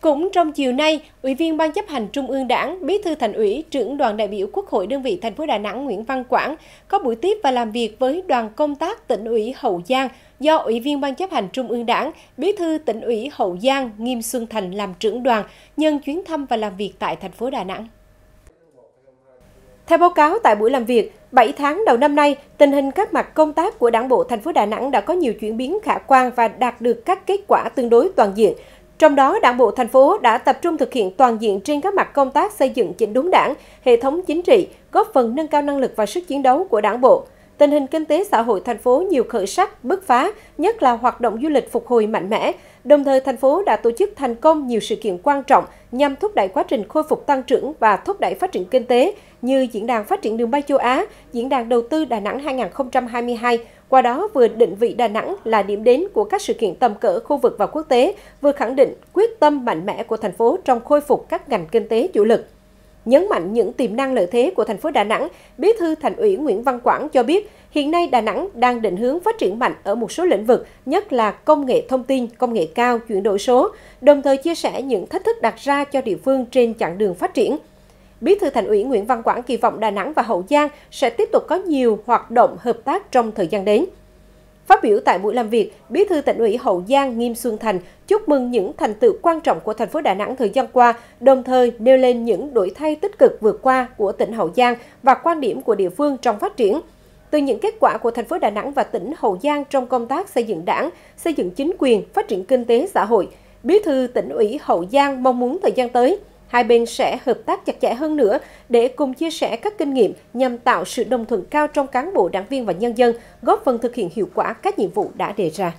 Cũng trong chiều nay, Ủy viên Ban chấp hành Trung ương Đảng, Bí thư Thành ủy, trưởng đoàn đại biểu Quốc hội đơn vị thành phố Đà Nẵng Nguyễn Văn Quảng có buổi tiếp và làm việc với đoàn công tác tỉnh ủy Hậu Giang do Ủy viên Ban chấp hành Trung ương Đảng, Bí thư tỉnh ủy Hậu Giang Nghiêm Xuân Thành làm trưởng đoàn nhân chuyến thăm và làm việc tại thành phố Đà Nẵng. Theo báo cáo tại buổi làm việc, 7 tháng đầu năm nay, tình hình các mặt công tác của Đảng bộ thành phố Đà Nẵng đã có nhiều chuyển biến khả quan và đạt được các kết quả tương đối toàn diện. Trong đó, Đảng bộ thành phố đã tập trung thực hiện toàn diện trên các mặt công tác xây dựng chỉnh đốn Đảng, hệ thống chính trị, góp phần nâng cao năng lực và sức chiến đấu của Đảng bộ. Tình hình kinh tế xã hội thành phố nhiều khởi sắc, bứt phá, nhất là hoạt động du lịch phục hồi mạnh mẽ, Đồng thời, thành phố đã tổ chức thành công nhiều sự kiện quan trọng nhằm thúc đẩy quá trình khôi phục tăng trưởng và thúc đẩy phát triển kinh tế như Diễn đàn Phát triển đường bay châu Á, Diễn đàn Đầu tư Đà Nẵng 2022, qua đó vừa định vị Đà Nẵng là điểm đến của các sự kiện tầm cỡ khu vực và quốc tế, vừa khẳng định quyết tâm mạnh mẽ của thành phố trong khôi phục các ngành kinh tế chủ lực. Nhấn mạnh những tiềm năng lợi thế của thành phố Đà Nẵng, Bí thư Thành ủy Nguyễn Văn Quảng cho biết, hiện nay Đà Nẵng đang định hướng phát triển mạnh ở một số lĩnh vực, nhất là công nghệ thông tin, công nghệ cao, chuyển đổi số, đồng thời chia sẻ những thách thức đặt ra cho địa phương trên chặng đường phát triển. Bí thư Thành ủy Nguyễn Văn Quảng kỳ vọng Đà Nẵng và Hậu Giang sẽ tiếp tục có nhiều hoạt động hợp tác trong thời gian đến. Phát biểu tại buổi làm việc, Bí thư tỉnh ủy Hậu Giang Nghiêm Xuân Thành chúc mừng những thành tựu quan trọng của thành phố Đà Nẵng thời gian qua, đồng thời nêu lên những đổi thay tích cực vượt qua của tỉnh Hậu Giang và quan điểm của địa phương trong phát triển. Từ những kết quả của thành phố Đà Nẵng và tỉnh Hậu Giang trong công tác xây dựng đảng, xây dựng chính quyền, phát triển kinh tế xã hội, Bí thư tỉnh ủy Hậu Giang mong muốn thời gian tới – hai bên sẽ hợp tác chặt chẽ hơn nữa để cùng chia sẻ các kinh nghiệm nhằm tạo sự đồng thuận cao trong cán bộ, đảng viên và nhân dân, góp phần thực hiện hiệu quả các nhiệm vụ đã đề ra.